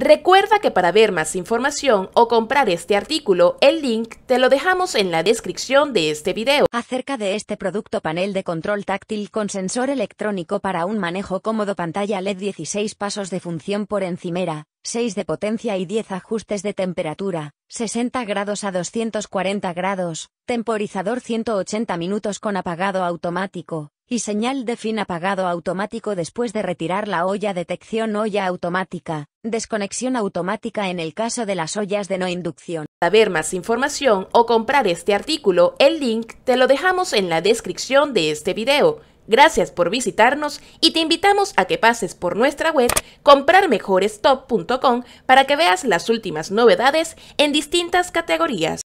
Recuerda que para ver más información o comprar este artículo, el link te lo dejamos en la descripción de este video. Acerca de este producto panel de control táctil con sensor electrónico para un manejo cómodo pantalla LED 16 pasos de función por encimera, 6 de potencia y 10 ajustes de temperatura, 60 grados a 240 grados, temporizador 180 minutos con apagado automático, y señal de fin apagado automático después de retirar la olla detección olla automática, Desconexión automática en el caso de las ollas de no inducción. Para ver más información o comprar este artículo, el link te lo dejamos en la descripción de este video. Gracias por visitarnos y te invitamos a que pases por nuestra web comprarmejorestop.com para que veas las últimas novedades en distintas categorías.